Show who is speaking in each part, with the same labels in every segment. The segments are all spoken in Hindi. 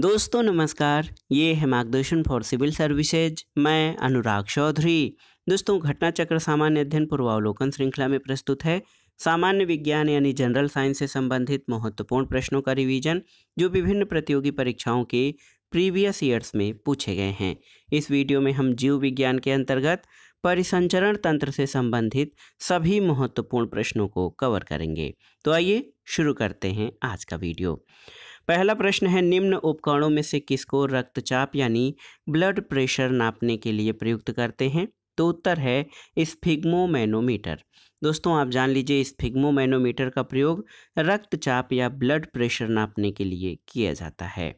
Speaker 1: दोस्तों नमस्कार ये है मार्गदर्शन फॉर सिविल सर्विसेज मैं अनुराग चौधरी दोस्तों घटना चक्र सामान्य अध्ययन पूर्वावलोकन श्रृंखला में प्रस्तुत है सामान्य विज्ञान यानी जनरल साइंस से संबंधित महत्वपूर्ण प्रश्नों का रिवीजन जो विभिन्न प्रतियोगी परीक्षाओं के प्रीवियस ईयर्स में पूछे गए हैं इस वीडियो में हम जीव विज्ञान के अंतर्गत परिसंचरण तंत्र से संबंधित सभी महत्वपूर्ण प्रश्नों को कवर करेंगे तो आइए शुरू करते हैं आज का वीडियो पहला प्रश्न है निम्न उपकरणों में से किसको रक्तचाप यानी ब्लड प्रेशर नापने के लिए प्रयुक्त करते हैं तो उत्तर है स्फिग्मोमैनोमीटर दोस्तों आप जान लीजिए स्फिग्मोमैनोमीटर का प्रयोग रक्तचाप या ब्लड प्रेशर नापने के लिए किया जाता है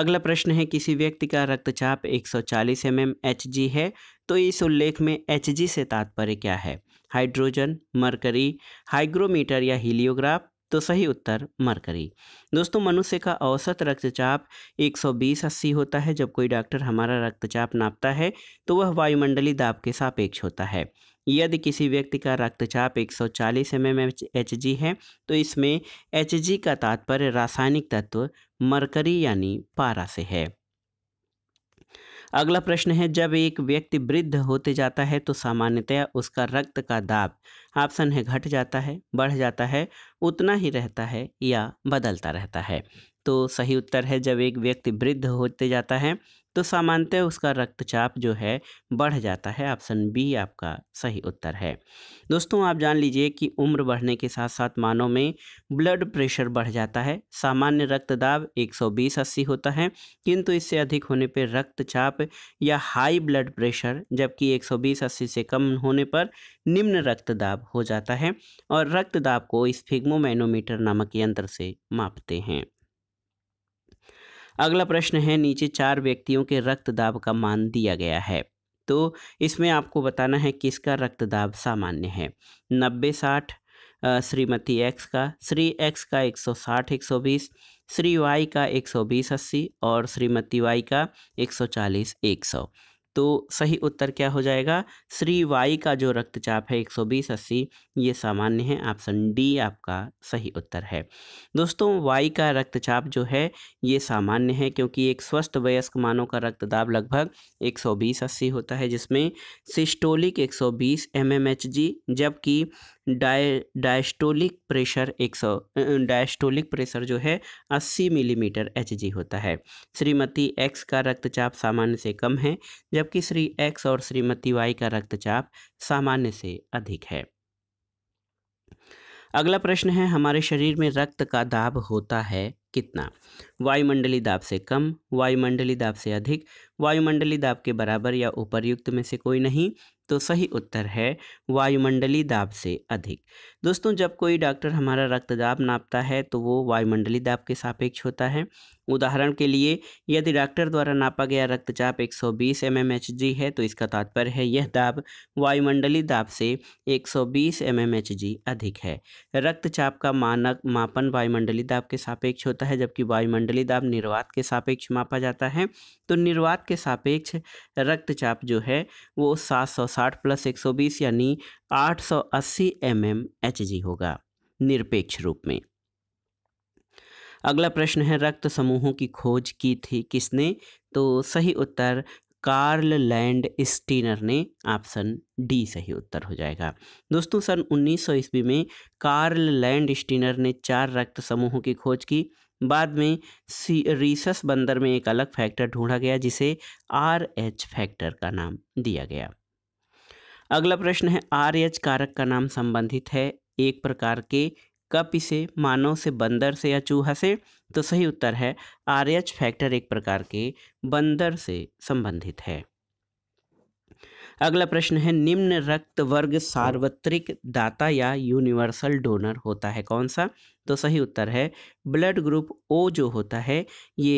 Speaker 1: अगला प्रश्न है किसी व्यक्ति का रक्तचाप 140 एम Hg है तो इस उल्लेख में Hg से तात्पर्य क्या है हाइड्रोजन मरकरी हाइग्रोमीटर या हीलियोग्राफ तो सही उत्तर मरकरी दोस्तों मनुष्य का औसत रक्तचाप 120 अस्सी होता है जब कोई डॉक्टर हमारा रक्तचाप नापता है तो वह वायुमंडली दाब के सापेक्ष होता है यदि किसी व्यक्ति का रक्तचाप 140 सौ एम एच है तो इसमें एच का तात्पर्य रासायनिक तत्व मरकरी यानी पारा से है अगला प्रश्न है जब एक व्यक्ति वृद्ध होते जाता है तो सामान्यतया उसका रक्त का दाब ऑप्शन है घट जाता है बढ़ जाता है उतना ही रहता है या बदलता रहता है तो सही उत्तर है जब एक व्यक्ति वृद्ध होते जाता है तो सामान्यतः उसका रक्तचाप जो है बढ़ जाता है ऑप्शन बी आपका सही उत्तर है दोस्तों आप जान लीजिए कि उम्र बढ़ने के साथ साथ मानव में ब्लड प्रेशर बढ़ जाता है सामान्य रक्त दाब एक सौ बीस अस्सी होता है किंतु इससे अधिक होने पर रक्तचाप या हाई ब्लड प्रेशर जबकि एक सौ बीस अस्सी से कम होने पर निम्न रक्त दाब हो जाता है और रक्त दाब को स्फिग्मोमैनोमीटर नामक यंत्र से मापते हैं अगला प्रश्न है नीचे चार व्यक्तियों के रक्त दाब का मान दिया गया है तो इसमें आपको बताना है किसका रक्त दाब सामान्य है नब्बे साठ श्रीमती एक्स का श्री एक्स का 160 120 श्री वाई का 120 80 और श्रीमती वाई का 140 100 तो सही उत्तर क्या हो जाएगा श्री वाई का जो रक्तचाप है 120 अस्सी ये सामान्य है ऑप्शन डी आपका सही उत्तर है दोस्तों वाई का रक्तचाप जो है ये सामान्य है क्योंकि एक स्वस्थ वयस्क मानव का रक्तदाब लगभग 120 अस्सी होता है जिसमें सिस्टोलिक 120 जी जबकि डाय डायस्टोलिक प्रेशर एक सौ डायस्टोलिक प्रेशर जो है अस्सी मिलीमीटर एच होता है श्रीमती एक्स का रक्तचाप सामान्य से कम है जबकि श्री एक्स और श्रीमती वाई का रक्तचाप सामान्य से अधिक है अगला प्रश्न है हमारे शरीर में रक्त का दाब होता है कितना वायुमंडली दाब से कम वायुमंडली दाब से अधिक वायुमंडली दाब के बराबर या उपरयुक्त में से कोई नहीं तो सही उत्तर है वायुमंडली दाब से अधिक दोस्तों जब कोई डॉक्टर हमारा रक्तदाब नापता है तो वो वायुमंडली दाब के सापेक्ष होता है उदाहरण के लिए यदि डॉक्टर द्वारा नापा गया रक्तचाप 120 mmHg है तो इसका तात्पर्य है यह दाब वायुमंडलीय दाब से 120 mmHg अधिक है रक्तचाप का मानक मापन वायुमंडलीय दाब के सापेक्ष होता है जबकि वायुमंडलीय दाब निर्वात के सापेक्ष मापा जाता है तो निर्वात के सापेक्ष रक्तचाप जो है वो 760 प्लस 120 यानी 880 mmHg होगा निरपेक्ष रूप में अगला प्रश्न है रक्त समूहों की खोज की थी किसने तो सही उत्तर कार्ल लैंड स्टीनर ने ऑप्शन डी सही उत्तर हो जाएगा दोस्तों सन 1900 ईस्वी में कार्ल लैंड स्टीनर ने चार रक्त समूहों की खोज की बाद में सी रीसस बंदर में एक अलग फैक्टर ढूंढा गया जिसे आर एच फैक्टर का नाम दिया गया अगला प्रश्न है आर एच कारक का नाम संबंधित है एक प्रकार के कप इसे मानव से बंदर से या चूहा से तो सही उत्तर है आरएच फैक्टर एक प्रकार के बंदर से संबंधित है अगला प्रश्न है निम्न रक्त वर्ग सार्वत्रिक दाता या यूनिवर्सल डोनर होता है कौन सा तो सही उत्तर है ब्लड ग्रुप ओ जो होता है ये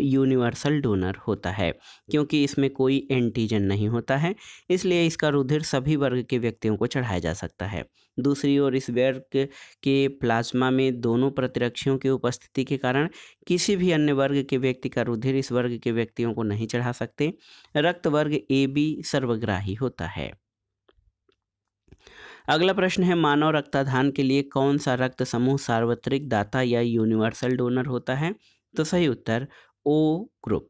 Speaker 1: यूनिवर्सल डोनर होता है क्योंकि इसमें कोई एंटीजन नहीं होता है इसलिए इसका रुधिर सभी वर्ग के व्यक्तियों को चढ़ाया जा सकता है दूसरी ओर इस वर्ग के प्लाज्मा में दोनों प्रतिरक्षियों की उपस्थिति के कारण किसी भी अन्य वर्ग के व्यक्ति का रुधिर इस वर्ग के व्यक्तियों को नहीं चढ़ा सकते रक्त वर्ग ए बी सर्वग्राही होता है अगला प्रश्न है मानव रक्ताधान के लिए कौन सा रक्त समूह सार्वत्रिक दाता या यूनिवर्सल डोनर होता है तो सही उत्तर ओ ग्रुप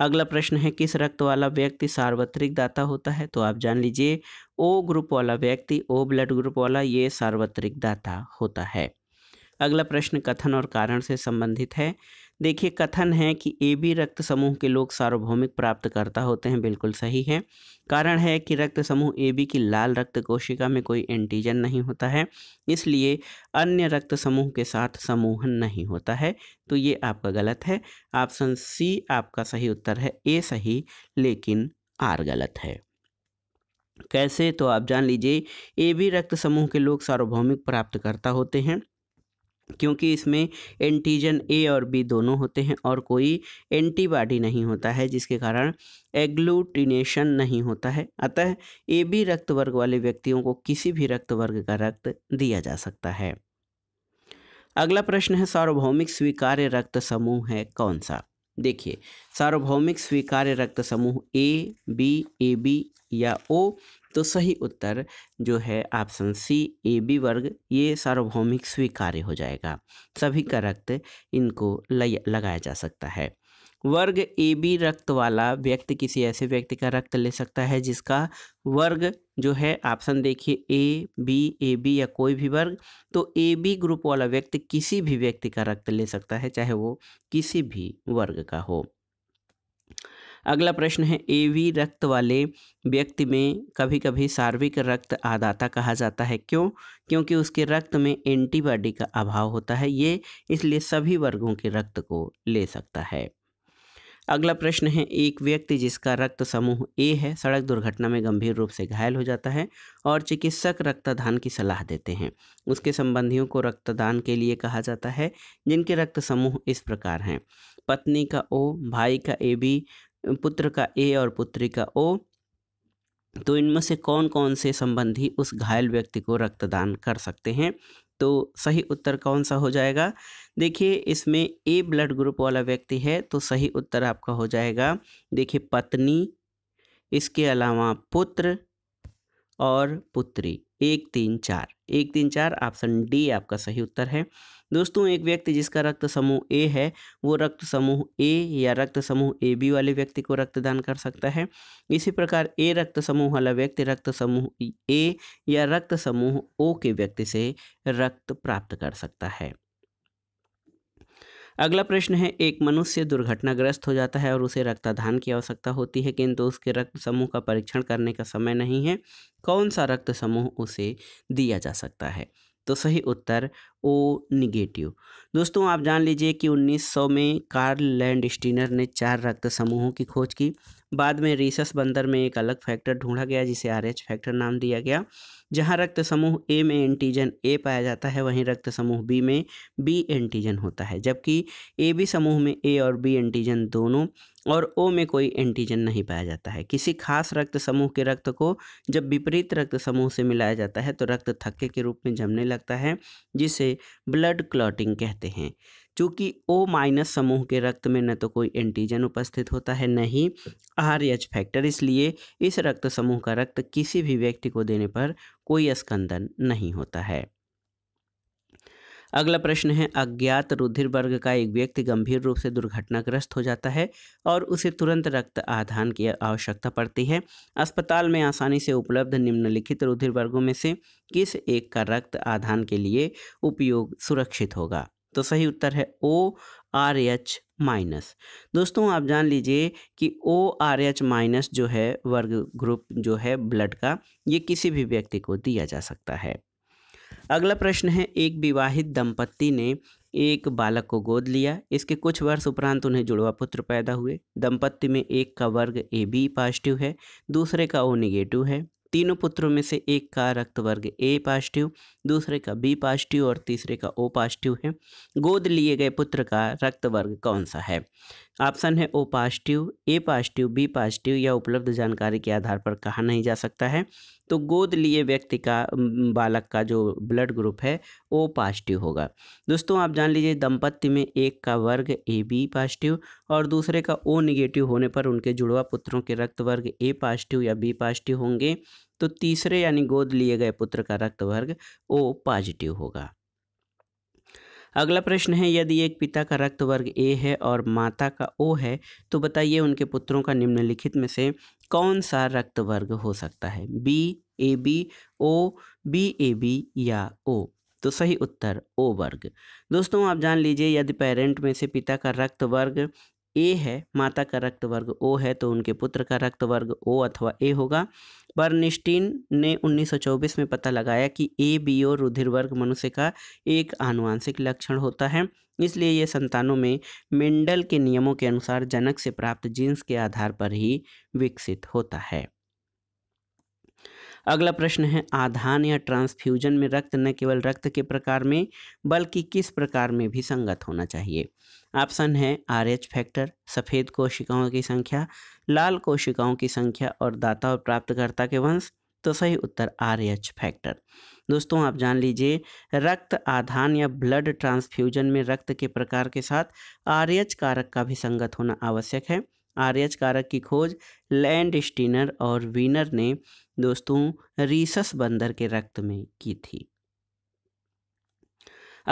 Speaker 1: अगला प्रश्न है किस रक्त वाला व्यक्ति सार्वत्रिक दाता होता है तो आप जान लीजिए ओ ग्रुप वाला व्यक्ति ओ ब्लड ग्रुप वाला ये सार्वत्रिक दाता होता है अगला प्रश्न कथन और कारण से संबंधित है देखिए कथन है कि ए बी रक्त समूह के लोग सार्वभौमिक प्राप्तकर्ता होते हैं बिल्कुल सही है कारण है कि रक्त समूह ए बी की लाल रक्त कोशिका में कोई एंटीजन नहीं होता है इसलिए अन्य रक्त समूह के साथ समूहन नहीं होता है तो ये आपका गलत है ऑप्शन सी आपका सही उत्तर है ए सही लेकिन आर गलत है कैसे तो आप जान लीजिए ए बी रक्त समूह के लोग सार्वभौमिक प्राप्तकर्ता होते हैं क्योंकि इसमें एंटीजन ए और बी दोनों होते हैं और कोई एंटीबॉडी नहीं होता है जिसके कारण एग्लूटिनेशन नहीं होता है अतः ए बी रक्त वर्ग वाले व्यक्तियों को किसी भी रक्त वर्ग का रक्त दिया जा सकता है अगला प्रश्न है सार्वभौमिक स्वीकार्य रक्त समूह है कौन सा देखिए सार्वभौमिक स्वीकार्य रक्त समूह ए बी ए बी या ओ तो सही उत्तर जो है ऑप्शन सी ए बी वर्ग ये सार्वभौमिक स्वीकार्य हो जाएगा सभी का रक्त इनको लगाया जा सकता है वर्ग ए बी रक्त वाला व्यक्ति किसी ऐसे व्यक्ति का रक्त ले सकता है जिसका वर्ग जो है ऑप्शन देखिए ए बी ए बी या कोई भी वर्ग तो ए बी ग्रुप वाला व्यक्ति किसी भी व्यक्ति का रक्त ले सकता है चाहे वो किसी भी वर्ग का हो अगला प्रश्न है ए वी रक्त वाले व्यक्ति में कभी कभी सार्विक रक्त आदाता कहा जाता है क्यों क्योंकि उसके रक्त में एंटीबॉडी का अभाव होता है ये इसलिए सभी वर्गों के रक्त को ले सकता है अगला प्रश्न है एक व्यक्ति जिसका रक्त समूह ए है सड़क दुर्घटना में गंभीर रूप से घायल हो जाता है और चिकित्सक रक्तदान की सलाह देते हैं उसके संबंधियों को रक्तदान के लिए कहा जाता है जिनके रक्त समूह इस प्रकार हैं पत्नी का ओ भाई का ए बी पुत्र का ए और पुत्री का ओ तो इनमें से कौन कौन से संबंधी उस घायल व्यक्ति को रक्तदान कर सकते हैं तो सही उत्तर कौन सा हो जाएगा देखिए इसमें ए ब्लड ग्रुप वाला व्यक्ति है तो सही उत्तर आपका हो जाएगा देखिए पत्नी इसके अलावा पुत्र और पुत्री एक तीन चार एक तीन चार ऑप्शन डी आपका सही उत्तर है दोस्तों एक व्यक्ति जिसका रक्त समूह ए है वो रक्त समूह ए या रक्त समूह ए बी वाले व्यक्ति को रक्तदान कर सकता है इसी प्रकार ए रक्त समूह वाला व्यक्ति रक्त समूह ए या रक्त समूह ओ के व्यक्ति से रक्त प्राप्त कर सकता है अगला प्रश्न है एक मनुष्य दुर्घटनाग्रस्त हो जाता है और उसे रक्तदान की आवश्यकता होती है किंतु उसके रक्त समूह का परीक्षण करने का समय नहीं है कौन सा रक्त समूह उसे दिया जा सकता है तो सही उत्तर ओ निगेटिव दोस्तों आप जान लीजिए कि 1900 में कार्ल लैंड स्टीनर ने चार रक्त समूहों की खोज की बाद में रीसस बंदर में एक अलग फैक्टर ढूंढा गया जिसे आर फैक्टर नाम दिया गया जहाँ रक्त समूह ए में एंटीजन ए पाया जाता है वहीं रक्त समूह बी में बी एंटीजन होता है जबकि ए बी समूह में ए और बी एंटीजन दोनों और ओ में कोई एंटीजन नहीं पाया जाता है किसी खास रक्त समूह के रक्त को जब विपरीत रक्त समूह से मिलाया जाता है तो रक्त थक्के के रूप में जमने लगता है जिसे ब्लड क्लॉटिंग कहते हैं चूँकि ओ माइनस समूह के रक्त में न तो कोई एंटीजन उपस्थित होता है न ही आर एच फैक्टर इसलिए इस रक्त समूह का रक्त किसी भी व्यक्ति को देने पर कोई स्कंदन नहीं होता है अगला प्रश्न है अज्ञात रुधिर वर्ग का एक व्यक्ति गंभीर रूप से दुर्घटनाग्रस्त हो जाता है और उसे तुरंत रक्त आधान की आवश्यकता पड़ती है अस्पताल में आसानी से उपलब्ध निम्नलिखित रुधिर वर्गों में से किस एक का रक्त आधान के लिए उपयोग सुरक्षित होगा तो सही उत्तर है ओ आर एच माइनस दोस्तों आप जान लीजिए कि ओ आर एच माइनस जो है वर्ग ग्रुप जो है ब्लड का ये किसी भी व्यक्ति को दिया जा सकता है अगला प्रश्न है एक विवाहित दंपत्ति ने एक बालक को गोद लिया इसके कुछ वर्ष उपरांत उन्हें जुड़वा पुत्र पैदा हुए दंपत्ति में एक का वर्ग ए बी पॉजिटिव है दूसरे का ओ निगेटिव है तीनों पुत्रों में से एक का रक्त वर्ग ए पॉजिटिव दूसरे का बी पॉजिटिव और तीसरे का ओ पॉजिटिव है गोद लिए गए पुत्र का रक्त वर्ग कौन सा है ऑप्शन है O positive A positive B positive या उपलब्ध जानकारी के आधार पर कहा नहीं जा सकता है तो गोद लिए व्यक्ति का बालक का जो ब्लड ग्रुप है ओ पॉजिटिव होगा दोस्तों आप जान लीजिए दंपत्ति में एक का वर्ग ए बी पॉजिटिव और दूसरे का ओ निगेटिव होने पर उनके जुड़वा पुत्रों के रक्त वर्ग ए पॉजिटिव या बी पॉजिटिव होंगे तो तीसरे यानी गोद लिए गए पुत्र का रक्त वर्ग ओ पॉजिटिव होगा अगला प्रश्न है यदि एक पिता का रक्त वर्ग ए है और माता का ओ है तो बताइए उनके पुत्रों का निम्नलिखित में से कौन सा रक्त वर्ग हो सकता है B A B O B A B या ओ तो सही उत्तर ओ वर्ग दोस्तों आप जान लीजिए यदि पेरेंट में से पिता का रक्त वर्ग ए है माता का रक्त वर्ग ओ है तो उनके पुत्र का रक्त वर्ग ओ अथवा ए होगा बर्निस्टीन ने 1924 में पता लगाया कि ए बी ओ रुधिर वर्ग मनुष्य का एक आनुवांशिक लक्षण होता है इसलिए ये संतानों में मेंडल के नियमों के अनुसार जनक से प्राप्त जीन्स के आधार पर ही विकसित होता है अगला प्रश्न है आधान या ट्रांसफ्यूजन में रक्त न केवल रक्त के प्रकार में बल्कि किस प्रकार में भी संगत होना चाहिए ऑप्शन है आर एच फैक्टर सफ़ेद कोशिकाओं की संख्या लाल कोशिकाओं की संख्या और दाता और प्राप्तकर्ता के वंश तो सही उत्तर आर एच फैक्टर दोस्तों आप जान लीजिए रक्त आधान या ब्लड ट्रांसफ्यूजन में रक्त के प्रकार के साथ आर एच कारक का भी संगत होना आवश्यक है आर एच कारक की खोज लैंड स्टीनर और वीनर ने दोस्तों रीसस बंदर के रक्त में की थी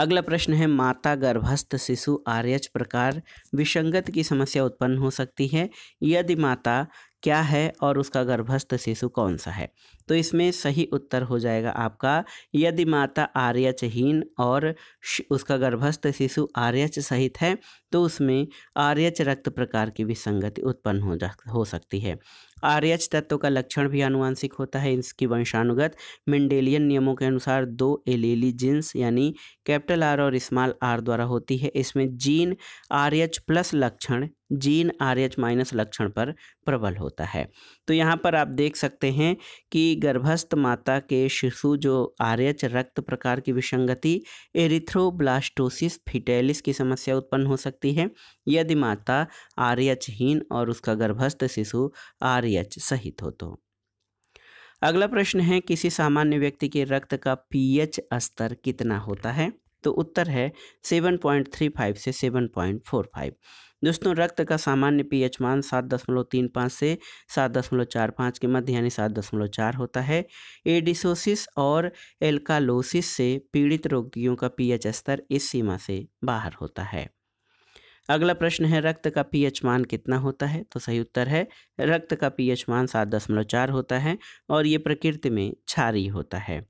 Speaker 1: अगला प्रश्न है माता गर्भस्थ शिशु आर्यच प्रकार विसंगत की समस्या उत्पन्न हो सकती है यदि माता क्या है और उसका गर्भस्थ शिशु कौन सा है तो इसमें सही उत्तर हो जाएगा आपका यदि माता आर्यचहीन और उसका गर्भस्थ शिशु आर्यच सहित है तो उसमें आर्यच रक्त प्रकार की विसंगति उत्पन्न हो जा हो सकती है आर्यच तत्व का लक्षण भी आनुवंशिक होता है इसकी वंशानुगत मेंडेलियन नियमों के अनुसार दो एलेली जीन्स यानी कैपिटल आर और स्मॉल आर द्वारा होती है इसमें जीन आर्यच प्लस लक्षण जीन आर एच माइनस लक्षण पर प्रबल होता है तो यहाँ पर आप देख सकते हैं कि गर्भस्थ माता के शिशु जो आर एच रक्त प्रकार की विसंगति एरिथ्रोब्लास्टोसिस फिटेलिस की समस्या उत्पन्न हो सकती है यदि माता आर एच हीन और उसका गर्भस्थ शिशु आर एच सहित हो तो अगला प्रश्न है किसी सामान्य व्यक्ति के रक्त का एच स्तर कितना होता है तो उत्तर है फाइव से फाइव दोस्तों रक्त का सामान्य पीएच मान सात दशमलव तीन पाँच से सात दशमलव चार पाँच के मध्य यानी सात दशमलव चार होता है एडिसोसिस और एल्कालोसिस से पीड़ित रोगियों का पीएच स्तर इस सीमा से बाहर होता है अगला प्रश्न है रक्त का पीएच मान कितना होता है तो सही उत्तर है रक्त का पीएच मान सात दशमलव चार होता है और ये प्रकृति में क्षारी होता है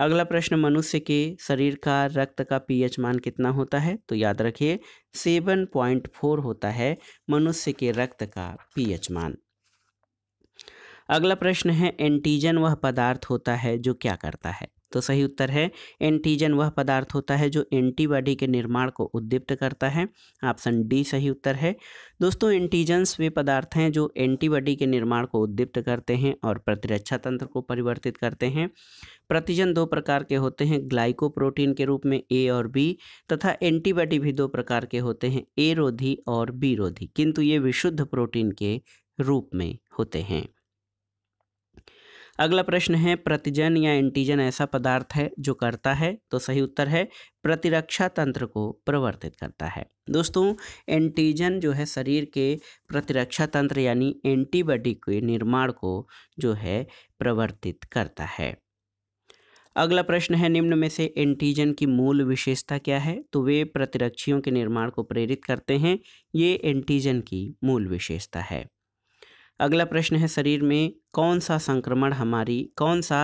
Speaker 1: अगला प्रश्न मनुष्य के शरीर का रक्त का पीएच मान कितना होता है तो याद रखिए सेवन पॉइंट फोर होता है मनुष्य के रक्त का पीएच मान अगला प्रश्न है एंटीजन वह पदार्थ होता है जो क्या करता है तो सही उत्तर है एंटीजन वह पदार्थ होता है जो एंटीबॉडी के निर्माण को उद्दीप्त करता है ऑप्शन डी सही उत्तर है दोस्तों एंटीजन्स वे पदार्थ हैं जो एंटीबॉडी के निर्माण को उद्दीप्त करते हैं और प्रतिरक्षा तंत्र को परिवर्तित करते हैं प्रतिजन दो प्रकार के होते हैं ग्लाइकोप्रोटीन के रूप में ए और बी तथा एंटीबॉडी भी दो प्रकार के होते हैं ए रोधी और बी रोधी किंतु ये विशुद्ध प्रोटीन के रूप में होते हैं अगला प्रश्न है प्रतिजन या एंटीजन ऐसा पदार्थ है जो करता है तो सही उत्तर है प्रतिरक्षा तंत्र को प्रवर्तित करता है दोस्तों एंटीजन जो है शरीर के प्रतिरक्षा तंत्र यानी एंटीबॉडी के निर्माण को जो है प्रवर्तित करता है अगला प्रश्न है निम्न में से एंटीजन की मूल विशेषता क्या है तो वे प्रतिरक्षियों के निर्माण को प्रेरित करते हैं ये एंटीजन की मूल विशेषता है अगला प्रश्न है शरीर में कौन सा संक्रमण हमारी कौन सा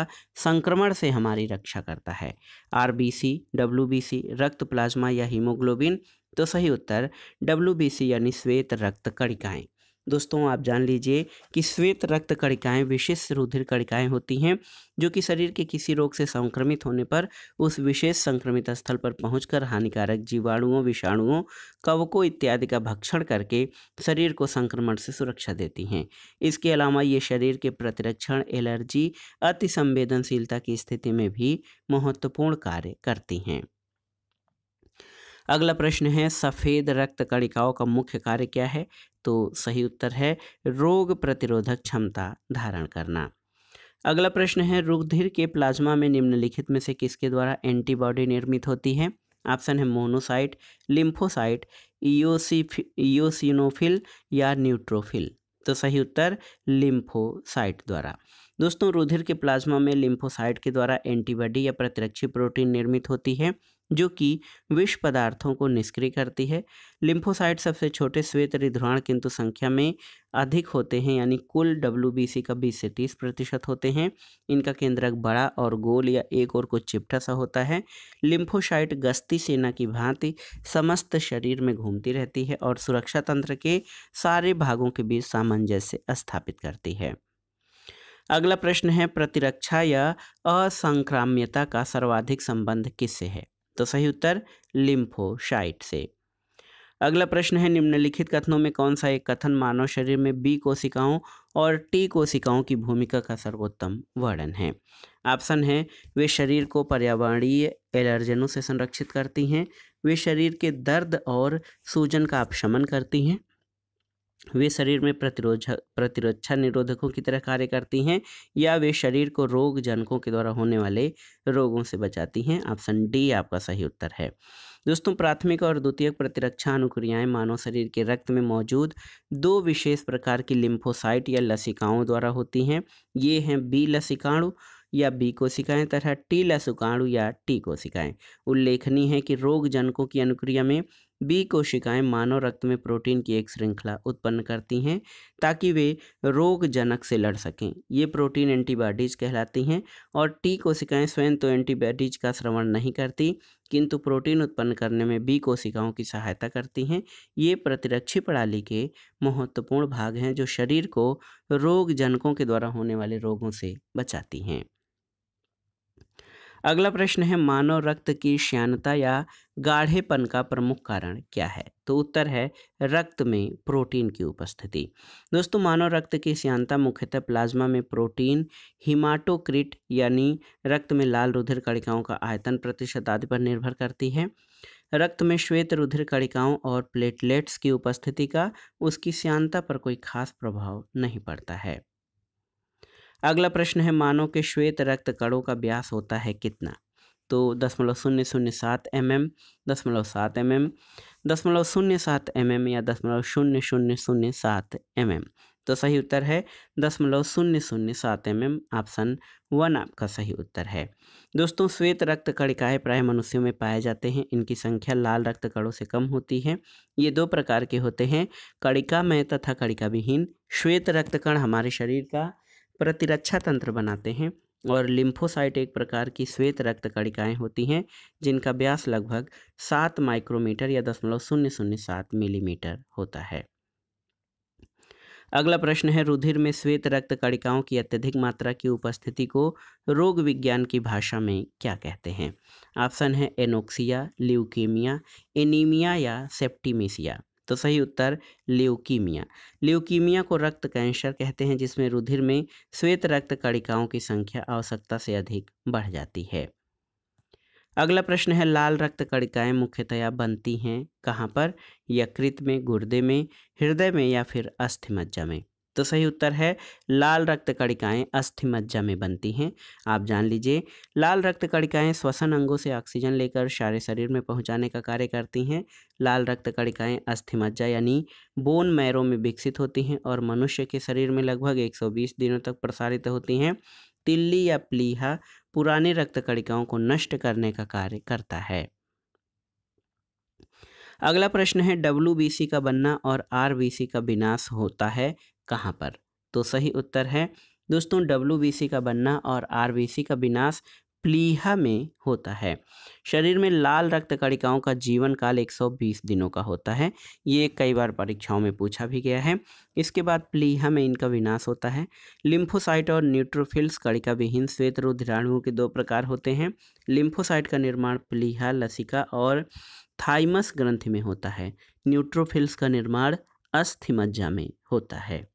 Speaker 1: संक्रमण से हमारी रक्षा करता है R B C W B C रक्त प्लाज्मा या हीमोग्लोबिन तो सही उत्तर डब्लू बी सी यानी श्वेत रक्त कणिकाएँ दोस्तों आप जान लीजिए कि श्वेत रक्त कणिकाएं विशेष रुधिर कणिकाएं होती हैं जो कि शरीर के किसी रोग से संक्रमित होने पर उस विशेष संक्रमित स्थल पर पहुंचकर हानिकारक जीवाणुओं विषाणुओं कवकों इत्यादि का भक्षण करके शरीर को संक्रमण से सुरक्षा देती हैं इसके अलावा ये शरीर के प्रतिरक्षण एलर्जी अति संवेदनशीलता की स्थिति में भी महत्वपूर्ण कार्य करती हैं अगला प्रश्न है सफ़ेद रक्त कणिकाओं का मुख्य कार्य क्या है तो सही उत्तर है रोग प्रतिरोधक क्षमता धारण करना अगला प्रश्न है रुधिर के प्लाज्मा में निम्नलिखित में से किसके द्वारा एंटीबॉडी निर्मित होती है ऑप्शन है मोनोसाइट लिम्फोसाइट ईओसिनोफिल या न्यूट्रोफिल तो सही उत्तर लिम्फोसाइट द्वारा दोस्तों रुधिर के प्लाज्मा में लिम्फोसाइट के द्वारा एंटीबॉडी या प्रतिरक्षी प्रोटीन निर्मित होती है जो कि विष पदार्थों को निष्क्रिय करती है लिम्फोसाइट सबसे छोटे श्वेत रिधुराण किंतु संख्या में अधिक होते हैं यानी कुल डब्ल्यू का बीस से तीस प्रतिशत होते हैं इनका केंद्रक बड़ा और गोल या एक और कुछ चिपटा सा होता है लिम्फोसाइट गस्ती सेना की भांति समस्त शरीर में घूमती रहती है और सुरक्षा तंत्र के सारे भागों के बीच सामंजस्य स्थापित करती है अगला प्रश्न है प्रतिरक्षा या असंक्राम्यता का सर्वाधिक संबंध किससे है तो सही उत्तर लिम्फोसाइट से अगला प्रश्न है निम्नलिखित कथनों में कौन सा एक कथन मानव शरीर में बी कोशिकाओं और टी कोशिकाओं की भूमिका का सर्वोत्तम वर्णन है ऑप्शन है वे शरीर को पर्यावरणीय एलर्जनों से संरक्षित करती हैं वे शरीर के दर्द और सूजन का अपशमन करती हैं वे शरीर में प्रतिरोध प्रतिरक्षा निरोधकों की तरह कार्य करती हैं या वे शरीर को रोग जनकों के द्वारा होने वाले रोगों से बचाती हैं ऑप्शन डी आपका सही उत्तर है दोस्तों प्राथमिक और द्वितीयक प्रतिरक्षा अनुक्रियाएं मानव शरीर के रक्त में मौजूद दो विशेष प्रकार की लिम्फोसाइट या लसिकाओं द्वारा होती हैं ये हैं बी लसिकाणु या बी कोशिकाएं तथा टी लसुकाणु या टी कोशिकाएं उल्लेखनीय है कि रोग जनकों की अनुक्रिया में बी कोशिकाएं मानव रक्त में प्रोटीन की एक श्रृंखला उत्पन्न करती हैं ताकि वे रोगजनक से लड़ सकें ये प्रोटीन एंटीबॉडीज कहलाती हैं और टी कोशिकाएं स्वयं तो एंटीबॉडीज का श्रवण नहीं करती किंतु प्रोटीन उत्पन्न करने में बी कोशिकाओं की सहायता करती हैं ये प्रतिरक्षी प्रणाली के महत्वपूर्ण भाग हैं जो शरीर को रोगजनकों के द्वारा होने वाले रोगों से बचाती हैं अगला प्रश्न है मानव रक्त की श्यानता या गाढ़ेपन का प्रमुख कारण क्या है तो उत्तर है रक्त में प्रोटीन की उपस्थिति दोस्तों मानव रक्त की श्यानता मुख्यतः प्लाज्मा में प्रोटीन हिमाटोक्रिट यानी रक्त में लाल रुधिर कणिकाओं का आयतन प्रतिशत आदि पर निर्भर करती है रक्त में श्वेत रुधिर कणिकाओं और प्लेटलेट्स की उपस्थिति का उसकी श्यानता पर कोई खास प्रभाव नहीं पड़ता है अगला प्रश्न है मानव के श्वेत रक्त कणों का व्यास होता है कितना तो दसमलव शून्य शून्य सात एम एम दसमलव सात एम एम दशमलव शून्य सात एम एम या दशमलव शून्य शून्य शून्य सात एम एम तो सही उत्तर है दसमलव शून्य शून्य सात एम एम ऑप्शन वन आपका सही उत्तर है दोस्तों श्वेत रक्त कणिकाएँ प्राय मनुष्यों में पाए जाते हैं इनकी संख्या लाल रक्त कणों से कम होती है ये दो प्रकार के होते हैं कणिका में तथा कणिका विहीन श्वेत रक्त कण हमारे शरीर का प्रतिरक्षा तंत्र बनाते हैं और लिम्फोसाइट एक प्रकार की श्वेत रक्त कणिकाएँ होती हैं जिनका व्यास लगभग सात माइक्रोमीटर या दशमलव शून्य शून्य सात मिलीमीटर होता है अगला प्रश्न है रुधिर में श्वेत रक्त कणिकाओं की अत्यधिक मात्रा की उपस्थिति को रोग विज्ञान की भाषा में क्या कहते हैं ऑप्शन है एनोक्सिया ल्यूकेमिया एनीमिया या सेप्टीमिसिया तो सही उत्तर ल्यूकीमिया ल्यूकीमिया को रक्त कैंसर कहते हैं जिसमें रुधिर में श्वेत रक्त कणिकाओं की संख्या आवश्यकता से अधिक बढ़ जाती है अगला प्रश्न है लाल रक्त कणिकाएं मुख्यतया बनती हैं कहाँ पर यकृत में गुर्दे में हृदय में या फिर मज्जा में तो सही उत्तर है लाल रक्त कणिकाएं अस्थि मज्जा में बनती हैं आप जान लीजिए लाल रक्त कणिकाएं श्वसन अंगों से ऑक्सीजन लेकर सारे शरीर में पहुंचाने का कार्य करती हैं लाल रक्त कणिकाएं अस्थि मज्जा यानी बोन मैरो में विकसित होती हैं और मनुष्य के शरीर में लगभग 120 दिनों तक प्रसारित होती हैं तिल्ली या प्लीहा पुराने रक्त कणिकाओं को नष्ट करने का कार्य करता है अगला प्रश्न है डब्ल्यू का बनना और आर का विनाश होता है कहाँ पर तो सही उत्तर है दोस्तों डब्ल्यू का बनना और आर का विनाश प्लीहा में होता है शरीर में लाल रक्त कणिकाओं का जीवन काल 120 दिनों का होता है ये कई बार परीक्षाओं में पूछा भी गया है इसके बाद प्लीहा में इनका विनाश होता है लिम्फोसाइट और न्यूट्रोफिल्स कणिका विहीन श्वेत रुधिराणुओं के दो प्रकार होते हैं लिम्फोसाइट का निर्माण प्लीहा लसिका और थाइमस ग्रंथि में होता है न्यूट्रोफिल्स का निर्माण अस्थिमज्जा में होता है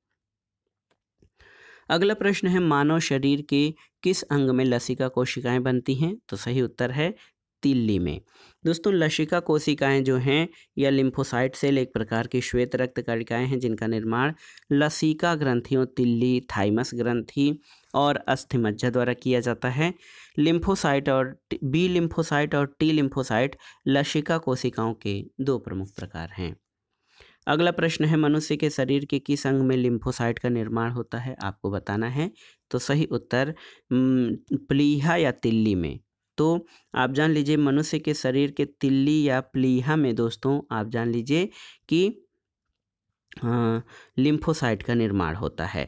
Speaker 1: अगला प्रश्न है मानव शरीर के किस अंग में लसिका कोशिकाएं बनती हैं तो सही उत्तर है तिल्ली में दोस्तों लसिका कोशिकाएं जो हैं या लिम्फोसाइट सेल एक प्रकार की श्वेत रक्त कणिकाएं हैं जिनका निर्माण लसिका ग्रंथियों तिल्ली थाइमस ग्रंथि और अस्थिमज्जा द्वारा किया जाता है लिम्फोसाइट और बी लिम्फोसाइट और टी लिम्फोसाइट लसिका कोशिकाओं के दो प्रमुख प्रकार हैं अगला प्रश्न है मनुष्य के शरीर के किस अंग में लिम्फोसाइट का निर्माण होता है आपको बताना है तो सही उत्तर प्लीहा या तिल्ली में तो आप जान लीजिए मनुष्य के शरीर के तिल्ली या प्लीहा में दोस्तों आप जान लीजिए कि लिम्फोसाइट का निर्माण होता है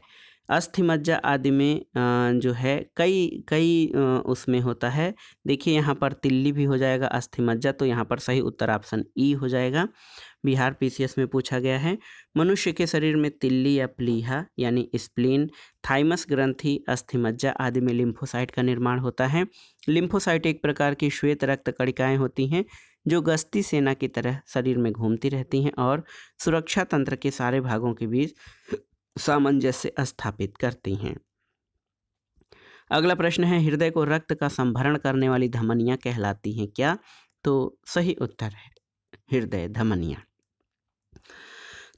Speaker 1: अस्थि मज्जा आदि में जो है कई कई उसमें होता है देखिए यहाँ पर तिल्ली भी हो जाएगा अस्थि मज्जा तो यहाँ पर सही उत्तर ऑप्शन ई हो जाएगा बिहार पीसीएस में पूछा गया है मनुष्य के शरीर में तिल्ली या प्लीहा यानी स्प्लीन थाइमस ग्रंथि अस्थिमज्जा आदि में लिम्फोसाइट का निर्माण होता है लिम्फोसाइट एक प्रकार की श्वेत रक्त कड़िकाएँ होती हैं जो गश्ती सेना की तरह शरीर में घूमती रहती हैं और सुरक्षा तंत्र के सारे भागों के बीच सामंजस्य स्थापित करती हैं अगला प्रश्न है हृदय को रक्त का संभरण करने वाली धमनियाँ कहलाती हैं क्या तो सही उत्तर है हृदय धमनियाँ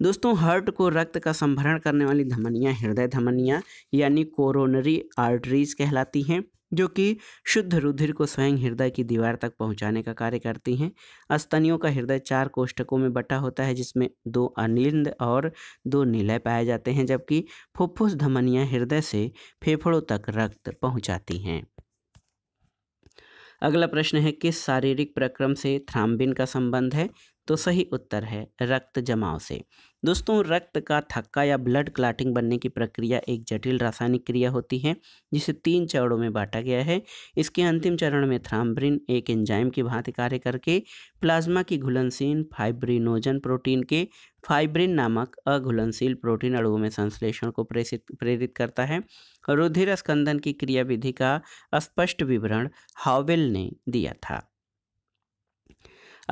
Speaker 1: दोस्तों हार्ट को रक्त का संभरण करने वाली धमनिया हृदय धमनिया यानी कोरोनरी आर्टरीज कहलाती हैं जो कि शुद्ध रुधिर को स्वयं हृदय की दीवार तक पहुंचाने का कार्य करती हैं अस्तनियों का हृदय चार कोष्ठकों में बटा होता है जिसमें दो अनिंद और दो नीलय पाए जाते हैं जबकि फुफ्फुस धमनिया हृदय से फेफड़ों तक रक्त पहुंचाती हैं अगला प्रश्न है किस शारीरिक प्रक्रम से थ्राम्बिन का संबंध है तो सही उत्तर है रक्त जमाव से दोस्तों रक्त का थक्का या ब्लड क्लाटिंग बनने की प्रक्रिया एक जटिल रासायनिक क्रिया होती है जिसे तीन चरणों में बांटा गया है इसके अंतिम चरण में थ्राम्ब्रिन एक एंजाइम की भांति कार्य करके प्लाज्मा की घुलनशील फाइब्रिनोजन प्रोटीन के फाइब्रिन नामक अघुलनशील प्रोटीन अणुओं में संश्लेषण को प्रेषित प्रेरित करता है रुधिर स्कंदन की क्रियाविधि का स्पष्ट विवरण हावेल ने दिया था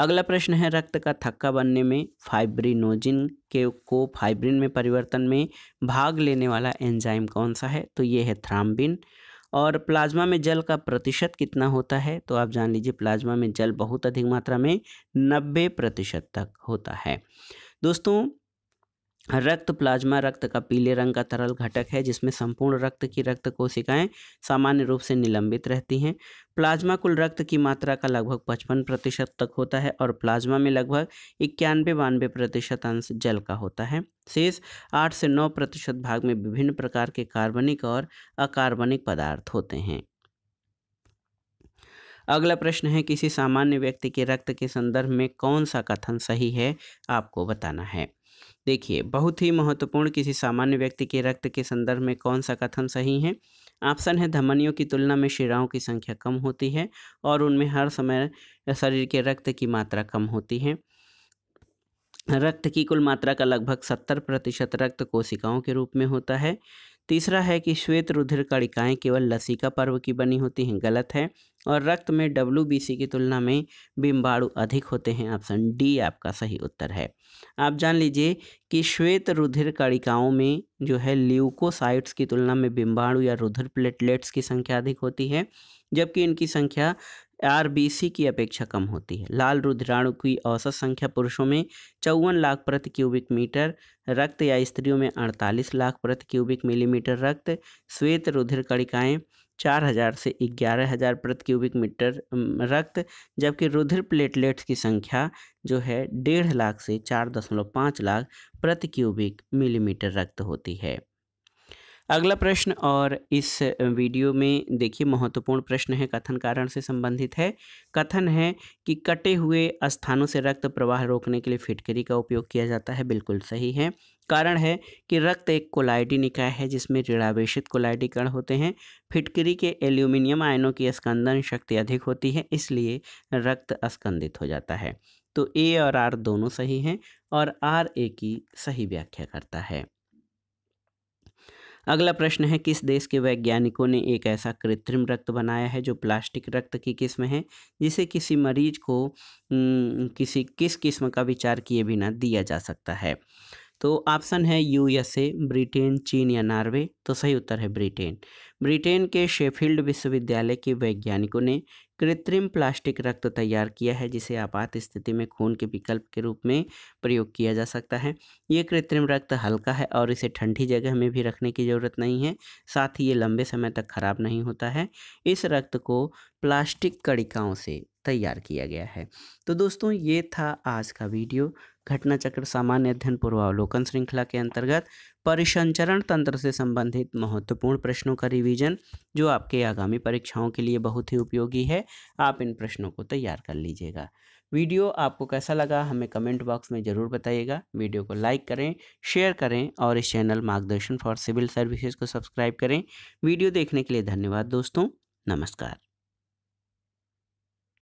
Speaker 1: अगला प्रश्न है रक्त का थक्का बनने में फाइब्रिनोजिन के को फाइब्रिन में परिवर्तन में भाग लेने वाला एंजाइम कौन सा है तो ये है थ्राम्बिन और प्लाज्मा में जल का प्रतिशत कितना होता है तो आप जान लीजिए प्लाज्मा में जल बहुत अधिक मात्रा में नब्बे प्रतिशत तक होता है दोस्तों रक्त प्लाज्मा रक्त का पीले रंग का तरल घटक है जिसमें संपूर्ण रक्त की रक्त कोशिकाएं सामान्य रूप से निलंबित रहती हैं प्लाज्मा कुल रक्त की मात्रा का लगभग पचपन प्रतिशत तक होता है और प्लाज्मा में लगभग इक्यानवे बानवे प्रतिशत अंश जल का होता है शेष आठ से नौ प्रतिशत भाग में विभिन्न प्रकार के कार्बनिक और अकार्बनिक पदार्थ होते हैं अगला प्रश्न है किसी सामान्य व्यक्ति के रक्त के संदर्भ में कौन सा कथन सही है आपको बताना है देखिए बहुत ही महत्वपूर्ण किसी सामान्य व्यक्ति के रक्त के संदर्भ में कौन सा कथन सही है ऑप्शन है धमनियों की तुलना में शिराओं की संख्या कम होती है और उनमें हर समय शरीर के रक्त की मात्रा कम होती है रक्त की कुल मात्रा का लगभग सत्तर प्रतिशत रक्त कोशिकाओं के रूप में होता है तीसरा है कि श्वेत रुधिर कणिकाएँ केवल लसिका पर्व की बनी होती हैं गलत है और रक्त में डब्ल्यू की तुलना में बिम्बाणु अधिक होते हैं ऑप्शन डी आपका सही उत्तर है आप जान लीजिए कि श्वेत रुधिर कणिकाओं में जो है ल्यूकोसाइट्स की तुलना में बिम्बाणु या रुधिर प्लेटलेट्स की संख्या अधिक होती है जबकि इनकी संख्या सी की अपेक्षा कम होती है लाल रुद्राणु की औसत संख्या पुरुषों में चौवन लाख प्रति क्यूबिक मीटर रक्त या स्त्रियों में अड़तालीस लाख प्रति क्यूबिक मिलीमीटर रक्त श्वेत रुधिर कणिकाएँ चार हज़ार से ग्यारह हज़ार प्रति क्यूबिक मीटर रक्त जबकि रुधिर प्लेटलेट्स की संख्या जो है डेढ़ लाख से चार दशमलव पाँच लाख प्रति क्यूबिक मिलीमीटर रक्त होती है अगला प्रश्न और इस वीडियो में देखिए महत्वपूर्ण प्रश्न है कथन कारण से संबंधित है कथन है कि कटे हुए स्थानों से रक्त प्रवाह रोकने के लिए फिटकरी का उपयोग किया जाता है बिल्कुल सही है कारण है कि रक्त एक कोलाइडी निकाय है जिसमें ऋणावेशित कोलाइडी कण होते हैं फिटकरी के एल्यूमिनियम आयनों की स्कंदन शक्ति अधिक होती है इसलिए रक्त स्कंदित हो जाता है तो ए और आर दोनों सही हैं और आर ए की सही व्याख्या करता है अगला प्रश्न है किस देश के वैज्ञानिकों ने एक ऐसा कृत्रिम रक्त बनाया है जो प्लास्टिक रक्त की किस्म है जिसे किसी मरीज को किसी किस किस्म का विचार किए बिना दिया जा सकता है तो ऑप्शन है यूएसए ब्रिटेन चीन या नॉर्वे तो सही उत्तर है ब्रिटेन ब्रिटेन के शेफील्ड विश्वविद्यालय के वैज्ञानिकों ने कृत्रिम प्लास्टिक रक्त तैयार किया है जिसे आपात स्थिति में खून के विकल्प के रूप में प्रयोग किया जा सकता है ये कृत्रिम रक्त हल्का है और इसे ठंडी जगह में भी रखने की ज़रूरत नहीं है साथ ही ये लंबे समय तक खराब नहीं होता है इस रक्त को प्लास्टिक कड़िकाओं से तैयार किया गया है तो दोस्तों ये था आज का वीडियो घटना चक्र सामान्य अध्ययन पूर्वावलोकन श्रृंखला के अंतर्गत परिसंचरण तंत्र से संबंधित महत्वपूर्ण प्रश्नों का रिवीजन जो आपके आगामी परीक्षाओं के लिए बहुत ही उपयोगी है आप इन प्रश्नों को तैयार कर लीजिएगा वीडियो आपको कैसा लगा हमें कमेंट बॉक्स में ज़रूर बताइएगा वीडियो को लाइक करें शेयर करें और इस channel Margdarshan for civil services को सब्सक्राइब करें वीडियो देखने के लिए धन्यवाद दोस्तों नमस्कार